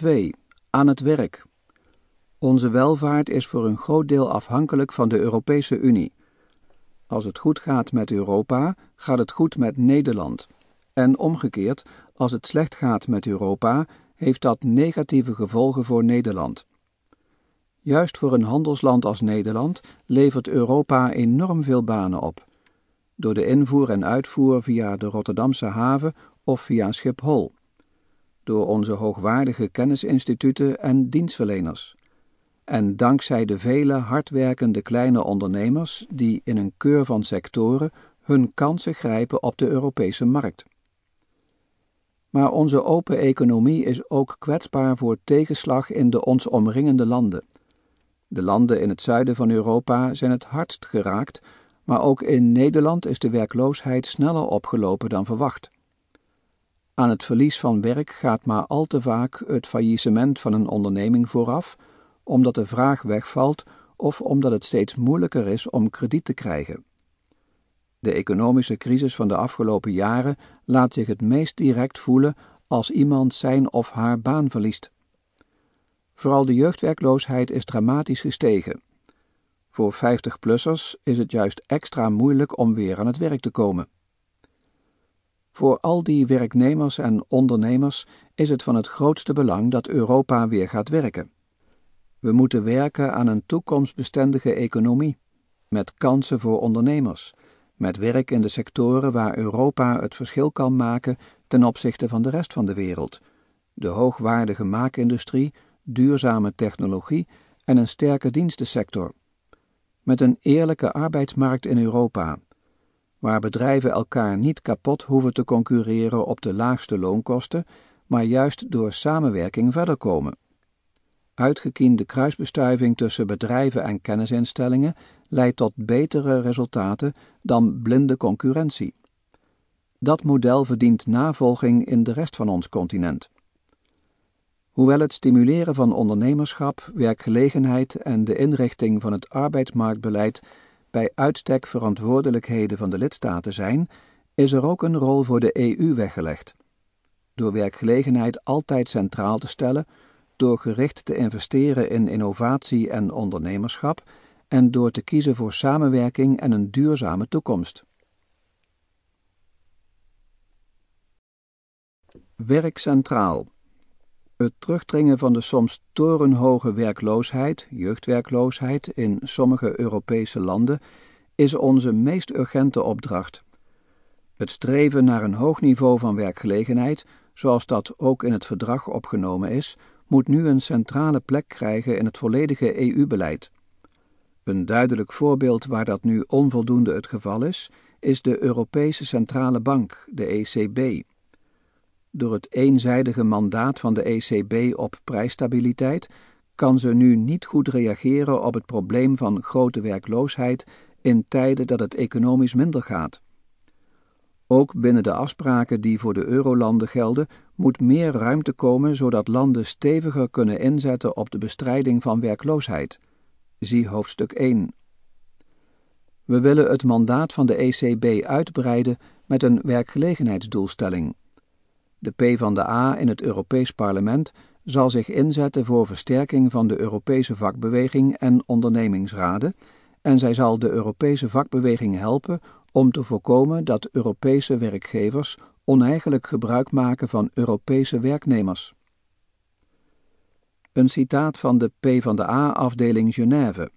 2. Aan het werk. Onze welvaart is voor een groot deel afhankelijk van de Europese Unie. Als het goed gaat met Europa, gaat het goed met Nederland. En omgekeerd, als het slecht gaat met Europa, heeft dat negatieve gevolgen voor Nederland. Juist voor een handelsland als Nederland levert Europa enorm veel banen op. Door de invoer en uitvoer via de Rotterdamse haven of via Schiphol door onze hoogwaardige kennisinstituten en dienstverleners. En dankzij de vele hardwerkende kleine ondernemers die in een keur van sectoren hun kansen grijpen op de Europese markt. Maar onze open economie is ook kwetsbaar voor tegenslag in de ons omringende landen. De landen in het zuiden van Europa zijn het hardst geraakt, maar ook in Nederland is de werkloosheid sneller opgelopen dan verwacht. Aan het verlies van werk gaat maar al te vaak het faillissement van een onderneming vooraf, omdat de vraag wegvalt of omdat het steeds moeilijker is om krediet te krijgen. De economische crisis van de afgelopen jaren laat zich het meest direct voelen als iemand zijn of haar baan verliest. Vooral de jeugdwerkloosheid is dramatisch gestegen. Voor 50-plussers is het juist extra moeilijk om weer aan het werk te komen. Voor al die werknemers en ondernemers is het van het grootste belang dat Europa weer gaat werken. We moeten werken aan een toekomstbestendige economie, met kansen voor ondernemers, met werk in de sectoren waar Europa het verschil kan maken ten opzichte van de rest van de wereld: de hoogwaardige maakindustrie, duurzame technologie en een sterke dienstensector. Met een eerlijke arbeidsmarkt in Europa waar bedrijven elkaar niet kapot hoeven te concurreren op de laagste loonkosten, maar juist door samenwerking verder komen. Uitgekiende kruisbestuiving tussen bedrijven en kennisinstellingen leidt tot betere resultaten dan blinde concurrentie. Dat model verdient navolging in de rest van ons continent. Hoewel het stimuleren van ondernemerschap, werkgelegenheid en de inrichting van het arbeidsmarktbeleid bij uitstek verantwoordelijkheden van de lidstaten zijn, is er ook een rol voor de EU weggelegd. Door werkgelegenheid altijd centraal te stellen, door gericht te investeren in innovatie en ondernemerschap en door te kiezen voor samenwerking en een duurzame toekomst. Werk centraal. Het terugdringen van de soms torenhoge werkloosheid, jeugdwerkloosheid, in sommige Europese landen is onze meest urgente opdracht. Het streven naar een hoog niveau van werkgelegenheid, zoals dat ook in het verdrag opgenomen is, moet nu een centrale plek krijgen in het volledige EU-beleid. Een duidelijk voorbeeld waar dat nu onvoldoende het geval is, is de Europese Centrale Bank, de ECB. Door het eenzijdige mandaat van de ECB op prijsstabiliteit kan ze nu niet goed reageren op het probleem van grote werkloosheid in tijden dat het economisch minder gaat. Ook binnen de afspraken die voor de eurolanden gelden, moet meer ruimte komen zodat landen steviger kunnen inzetten op de bestrijding van werkloosheid. Zie hoofdstuk 1. We willen het mandaat van de ECB uitbreiden met een werkgelegenheidsdoelstelling. De PvdA in het Europees Parlement zal zich inzetten voor versterking van de Europese vakbeweging en ondernemingsraden en zij zal de Europese vakbeweging helpen om te voorkomen dat Europese werkgevers oneigenlijk gebruik maken van Europese werknemers. Een citaat van de PvdA-afdeling Genève.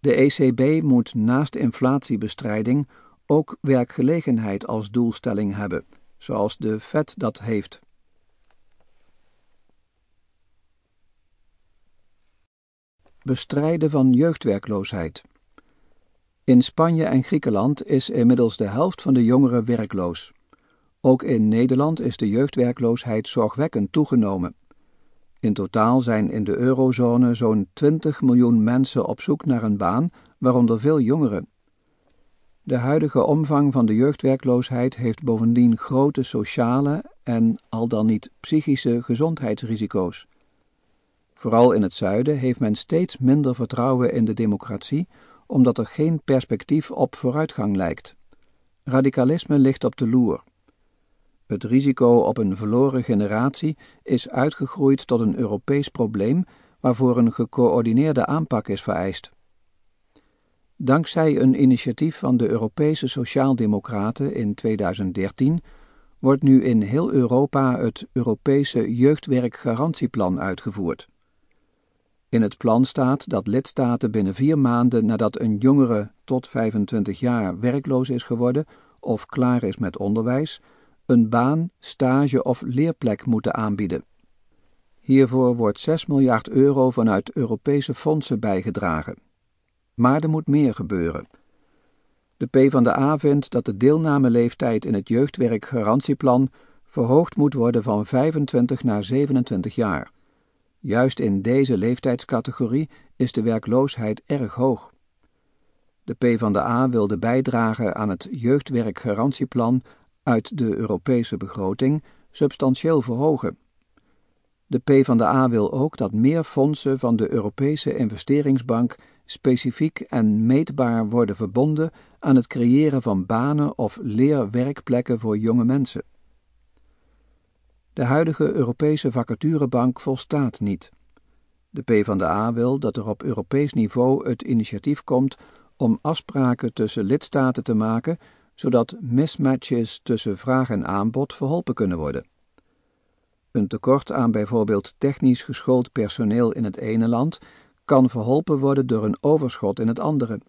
De ECB moet naast inflatiebestrijding ook werkgelegenheid als doelstelling hebben – zoals de vet dat heeft. Bestrijden van jeugdwerkloosheid. In Spanje en Griekenland is inmiddels de helft van de jongeren werkloos. Ook in Nederland is de jeugdwerkloosheid zorgwekkend toegenomen. In totaal zijn in de eurozone zo'n 20 miljoen mensen op zoek naar een baan, waaronder veel jongeren. De huidige omvang van de jeugdwerkloosheid heeft bovendien grote sociale en al dan niet psychische gezondheidsrisico's. Vooral in het zuiden heeft men steeds minder vertrouwen in de democratie, omdat er geen perspectief op vooruitgang lijkt. Radicalisme ligt op de loer. Het risico op een verloren generatie is uitgegroeid tot een Europees probleem waarvoor een gecoördineerde aanpak is vereist. Dankzij een initiatief van de Europese Sociaaldemocraten in 2013 wordt nu in heel Europa het Europese Jeugdwerkgarantieplan uitgevoerd. In het plan staat dat lidstaten binnen vier maanden nadat een jongere tot 25 jaar werkloos is geworden of klaar is met onderwijs, een baan, stage of leerplek moeten aanbieden. Hiervoor wordt 6 miljard euro vanuit Europese fondsen bijgedragen. Maar er moet meer gebeuren. De P A vindt dat de deelnameleeftijd in het jeugdwerkgarantieplan verhoogd moet worden van 25 naar 27 jaar. Juist in deze leeftijdscategorie is de werkloosheid erg hoog. De A wil de bijdrage aan het jeugdwerkgarantieplan uit de Europese begroting substantieel verhogen. De P A wil ook dat meer fondsen van de Europese Investeringsbank specifiek en meetbaar worden verbonden aan het creëren van banen of leerwerkplekken voor jonge mensen. De huidige Europese vacaturebank volstaat niet. De PvdA wil dat er op Europees niveau het initiatief komt om afspraken tussen lidstaten te maken, zodat mismatches tussen vraag en aanbod verholpen kunnen worden. Een tekort aan bijvoorbeeld technisch geschoold personeel in het ene land kan verholpen worden door een overschot in het andere.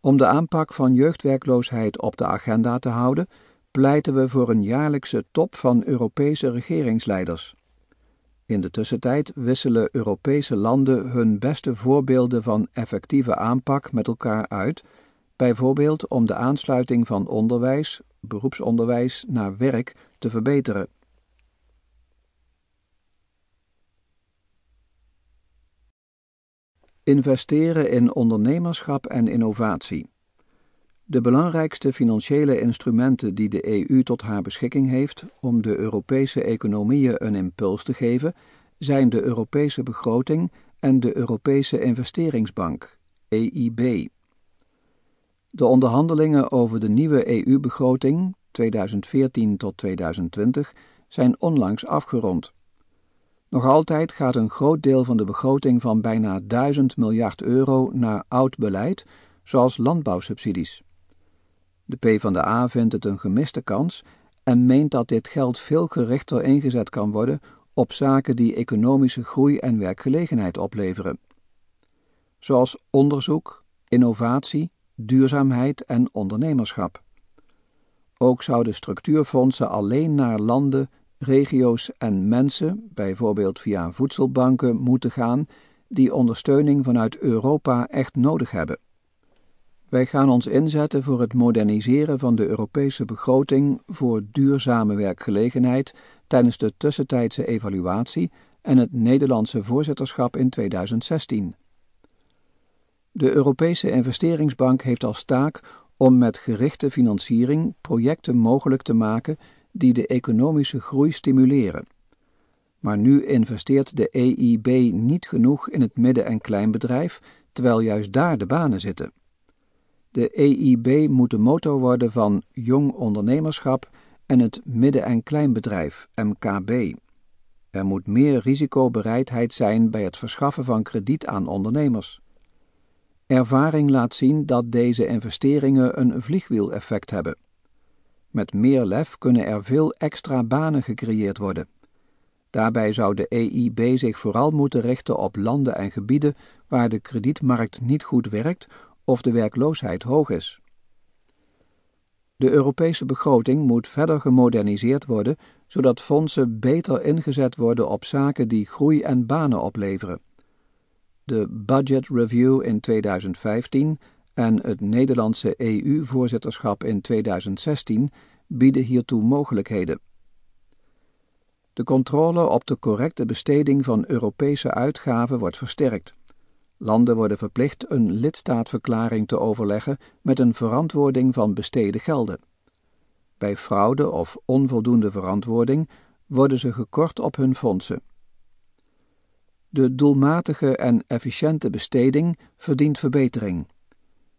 Om de aanpak van jeugdwerkloosheid op de agenda te houden, pleiten we voor een jaarlijkse top van Europese regeringsleiders. In de tussentijd wisselen Europese landen hun beste voorbeelden van effectieve aanpak met elkaar uit, bijvoorbeeld om de aansluiting van onderwijs, beroepsonderwijs naar werk te verbeteren. Investeren in ondernemerschap en innovatie. De belangrijkste financiële instrumenten die de EU tot haar beschikking heeft om de Europese economieën een impuls te geven, zijn de Europese begroting en de Europese investeringsbank, EIB. De onderhandelingen over de nieuwe EU-begroting 2014 tot 2020 zijn onlangs afgerond. Nog altijd gaat een groot deel van de begroting van bijna 1000 miljard euro naar oud beleid, zoals landbouwsubsidies. De PvdA vindt het een gemiste kans en meent dat dit geld veel gerichter ingezet kan worden op zaken die economische groei en werkgelegenheid opleveren. Zoals onderzoek, innovatie, duurzaamheid en ondernemerschap. Ook zouden structuurfondsen alleen naar landen regio's en mensen, bijvoorbeeld via voedselbanken, moeten gaan die ondersteuning vanuit Europa echt nodig hebben. Wij gaan ons inzetten voor het moderniseren van de Europese begroting voor duurzame werkgelegenheid tijdens de tussentijdse evaluatie en het Nederlandse voorzitterschap in 2016. De Europese Investeringsbank heeft als taak om met gerichte financiering projecten mogelijk te maken die de economische groei stimuleren. Maar nu investeert de EIB niet genoeg in het midden- en kleinbedrijf, terwijl juist daar de banen zitten. De EIB moet de motor worden van jong ondernemerschap en het midden- en kleinbedrijf, MKB. Er moet meer risicobereidheid zijn bij het verschaffen van krediet aan ondernemers. Ervaring laat zien dat deze investeringen een vliegwieleffect hebben. Met meer lef kunnen er veel extra banen gecreëerd worden. Daarbij zou de EIB zich vooral moeten richten op landen en gebieden waar de kredietmarkt niet goed werkt of de werkloosheid hoog is. De Europese begroting moet verder gemoderniseerd worden, zodat fondsen beter ingezet worden op zaken die groei en banen opleveren. De Budget Review in 2015 en het Nederlandse EU-voorzitterschap in 2016 bieden hiertoe mogelijkheden. De controle op de correcte besteding van Europese uitgaven wordt versterkt. Landen worden verplicht een lidstaatverklaring te overleggen met een verantwoording van besteden gelden. Bij fraude of onvoldoende verantwoording worden ze gekort op hun fondsen. De doelmatige en efficiënte besteding verdient verbetering.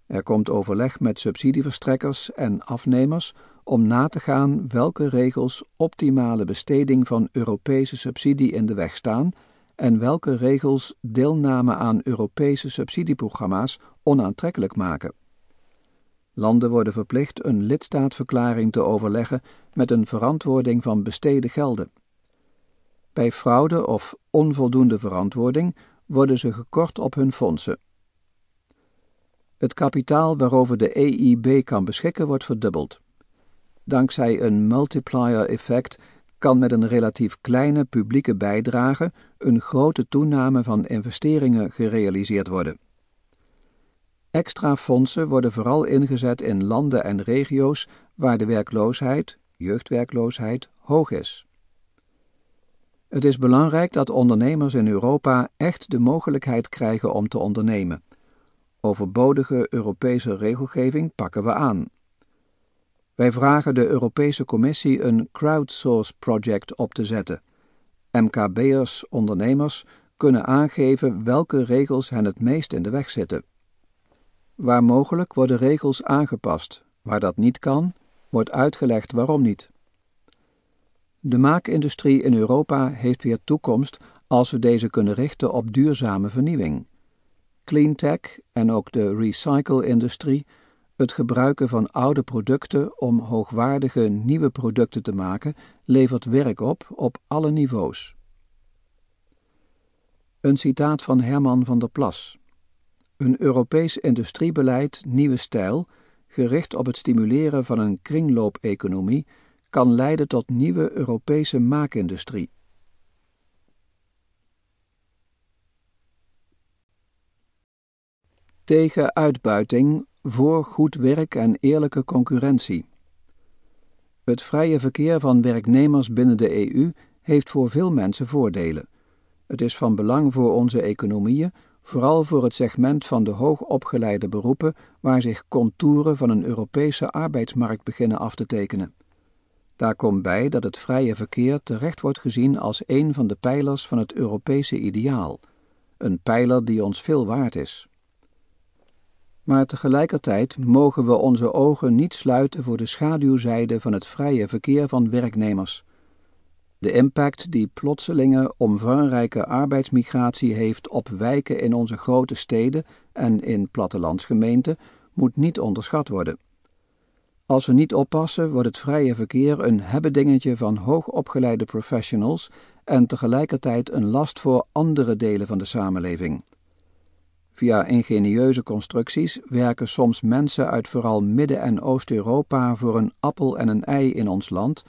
Er komt overleg met subsidieverstrekkers en afnemers om na te gaan welke regels optimale besteding van Europese subsidie in de weg staan en welke regels deelname aan Europese subsidieprogramma's onaantrekkelijk maken. Landen worden verplicht een lidstaatverklaring te overleggen met een verantwoording van besteden gelden. Bij fraude of onvoldoende verantwoording worden ze gekort op hun fondsen. Het kapitaal waarover de EIB kan beschikken wordt verdubbeld. Dankzij een multiplier-effect kan met een relatief kleine publieke bijdrage een grote toename van investeringen gerealiseerd worden. Extra fondsen worden vooral ingezet in landen en regio's waar de werkloosheid, jeugdwerkloosheid, hoog is. Het is belangrijk dat ondernemers in Europa echt de mogelijkheid krijgen om te ondernemen. Overbodige Europese regelgeving pakken we aan. Wij vragen de Europese Commissie een crowdsource project op te zetten. MKB'ers, ondernemers kunnen aangeven welke regels hen het meest in de weg zitten. Waar mogelijk worden regels aangepast. Waar dat niet kan, wordt uitgelegd waarom niet. De maakindustrie in Europa heeft weer toekomst als we deze kunnen richten op duurzame vernieuwing cleantech en ook de recycle-industrie het gebruiken van oude producten om hoogwaardige nieuwe producten te maken levert werk op op alle niveaus. Een citaat van Herman van der Plas. Een Europees industriebeleid nieuwe stijl, gericht op het stimuleren van een kringloop-economie, kan leiden tot nieuwe Europese maakindustrie. tegen uitbuiting, voor goed werk en eerlijke concurrentie. Het vrije verkeer van werknemers binnen de EU heeft voor veel mensen voordelen. Het is van belang voor onze economieën, vooral voor het segment van de hoogopgeleide beroepen waar zich contouren van een Europese arbeidsmarkt beginnen af te tekenen. Daar komt bij dat het vrije verkeer terecht wordt gezien als een van de pijlers van het Europese ideaal, een pijler die ons veel waard is. Maar tegelijkertijd mogen we onze ogen niet sluiten voor de schaduwzijde van het vrije verkeer van werknemers. De impact die plotselinge, omvangrijke arbeidsmigratie heeft op wijken in onze grote steden en in plattelandsgemeenten moet niet onderschat worden. Als we niet oppassen, wordt het vrije verkeer een hebbedingetje van hoogopgeleide professionals en tegelijkertijd een last voor andere delen van de samenleving. Via ingenieuze constructies werken soms mensen uit vooral Midden- en Oost-Europa voor een appel en een ei in ons land,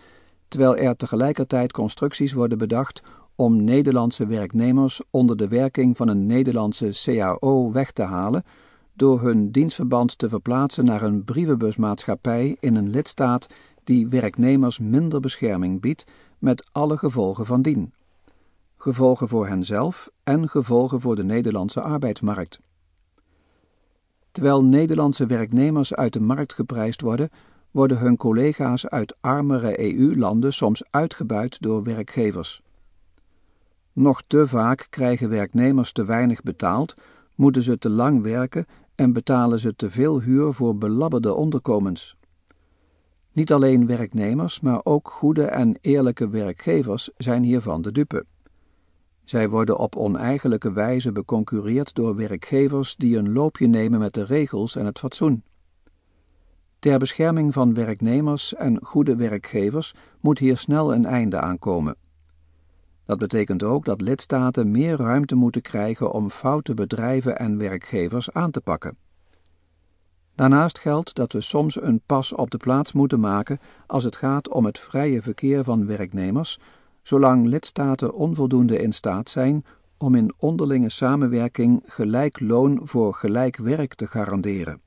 terwijl er tegelijkertijd constructies worden bedacht om Nederlandse werknemers onder de werking van een Nederlandse CAO weg te halen door hun dienstverband te verplaatsen naar een brievenbusmaatschappij in een lidstaat die werknemers minder bescherming biedt met alle gevolgen van dien gevolgen voor henzelf en gevolgen voor de Nederlandse arbeidsmarkt. Terwijl Nederlandse werknemers uit de markt geprijsd worden, worden hun collega's uit armere EU-landen soms uitgebuit door werkgevers. Nog te vaak krijgen werknemers te weinig betaald, moeten ze te lang werken en betalen ze te veel huur voor belabberde onderkomens. Niet alleen werknemers, maar ook goede en eerlijke werkgevers zijn hiervan de dupe. Zij worden op oneigenlijke wijze beconcureerd door werkgevers die een loopje nemen met de regels en het fatsoen. Ter bescherming van werknemers en goede werkgevers moet hier snel een einde aan komen. Dat betekent ook dat lidstaten meer ruimte moeten krijgen om foute bedrijven en werkgevers aan te pakken. Daarnaast geldt dat we soms een pas op de plaats moeten maken als het gaat om het vrije verkeer van werknemers, zolang lidstaten onvoldoende in staat zijn om in onderlinge samenwerking gelijk loon voor gelijk werk te garanderen.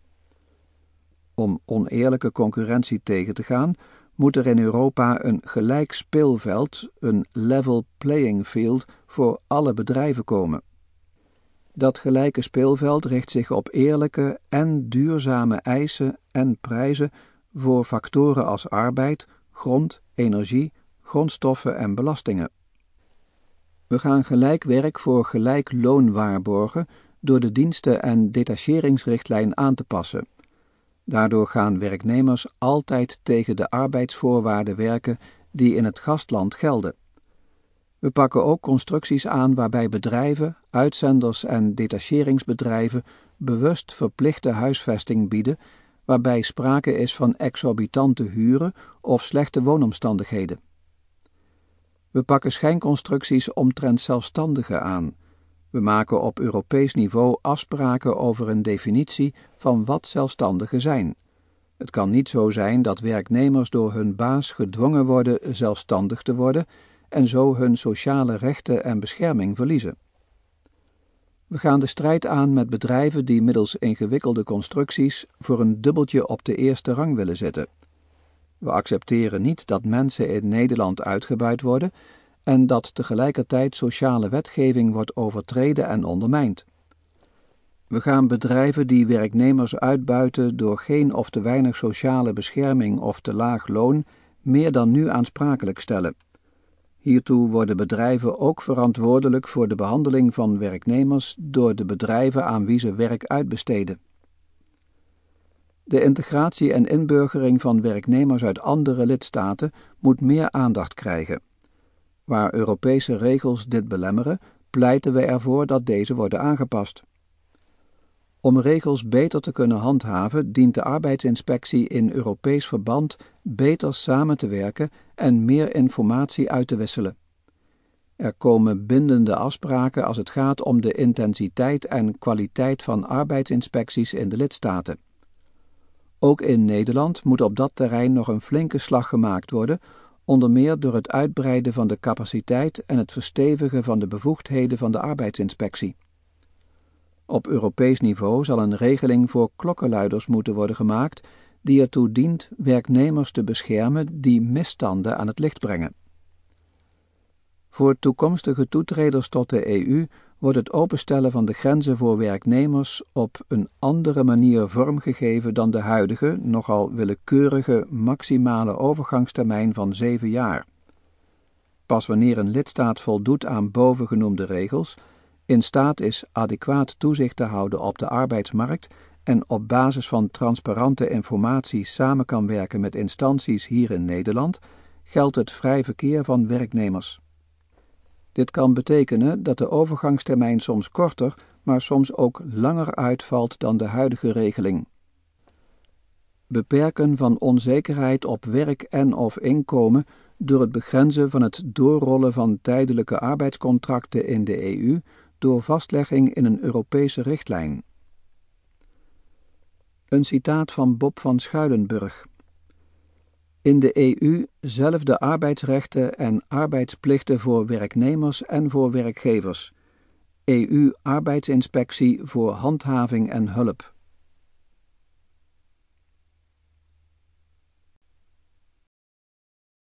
Om oneerlijke concurrentie tegen te gaan, moet er in Europa een gelijk speelveld, een level playing field, voor alle bedrijven komen. Dat gelijke speelveld richt zich op eerlijke en duurzame eisen en prijzen voor factoren als arbeid, grond, energie, grondstoffen en belastingen. We gaan gelijk werk voor gelijk loon waarborgen door de diensten- en detacheringsrichtlijn aan te passen. Daardoor gaan werknemers altijd tegen de arbeidsvoorwaarden werken die in het gastland gelden. We pakken ook constructies aan waarbij bedrijven, uitzenders en detacheringsbedrijven bewust verplichte huisvesting bieden, waarbij sprake is van exorbitante huren of slechte woonomstandigheden. We pakken schijnconstructies omtrent zelfstandigen aan. We maken op Europees niveau afspraken over een definitie van wat zelfstandigen zijn. Het kan niet zo zijn dat werknemers door hun baas gedwongen worden zelfstandig te worden en zo hun sociale rechten en bescherming verliezen. We gaan de strijd aan met bedrijven die middels ingewikkelde constructies voor een dubbeltje op de eerste rang willen zetten we accepteren niet dat mensen in Nederland uitgebuit worden en dat tegelijkertijd sociale wetgeving wordt overtreden en ondermijnd. We gaan bedrijven die werknemers uitbuiten door geen of te weinig sociale bescherming of te laag loon meer dan nu aansprakelijk stellen. Hiertoe worden bedrijven ook verantwoordelijk voor de behandeling van werknemers door de bedrijven aan wie ze werk uitbesteden. De integratie en inburgering van werknemers uit andere lidstaten moet meer aandacht krijgen. Waar Europese regels dit belemmeren, pleiten we ervoor dat deze worden aangepast. Om regels beter te kunnen handhaven, dient de arbeidsinspectie in Europees verband beter samen te werken en meer informatie uit te wisselen. Er komen bindende afspraken als het gaat om de intensiteit en kwaliteit van arbeidsinspecties in de lidstaten. Ook in Nederland moet op dat terrein nog een flinke slag gemaakt worden, onder meer door het uitbreiden van de capaciteit en het verstevigen van de bevoegdheden van de arbeidsinspectie. Op Europees niveau zal een regeling voor klokkenluiders moeten worden gemaakt die ertoe dient werknemers te beschermen die misstanden aan het licht brengen. Voor toekomstige toetreders tot de EU wordt het openstellen van de grenzen voor werknemers op een andere manier vormgegeven dan de huidige, nogal willekeurige maximale overgangstermijn van zeven jaar. Pas wanneer een lidstaat voldoet aan bovengenoemde regels, in staat is adequaat toezicht te houden op de arbeidsmarkt en op basis van transparante informatie samen kan werken met instanties hier in Nederland, geldt het vrij verkeer van werknemers. Dit kan betekenen dat de overgangstermijn soms korter, maar soms ook langer uitvalt dan de huidige regeling. Beperken van onzekerheid op werk en of inkomen door het begrenzen van het doorrollen van tijdelijke arbeidscontracten in de EU door vastlegging in een Europese richtlijn. Een citaat van Bob van Schuilenburg in de EU zelfde arbeidsrechten en arbeidsplichten voor werknemers en voor werkgevers. EU-arbeidsinspectie voor handhaving en hulp.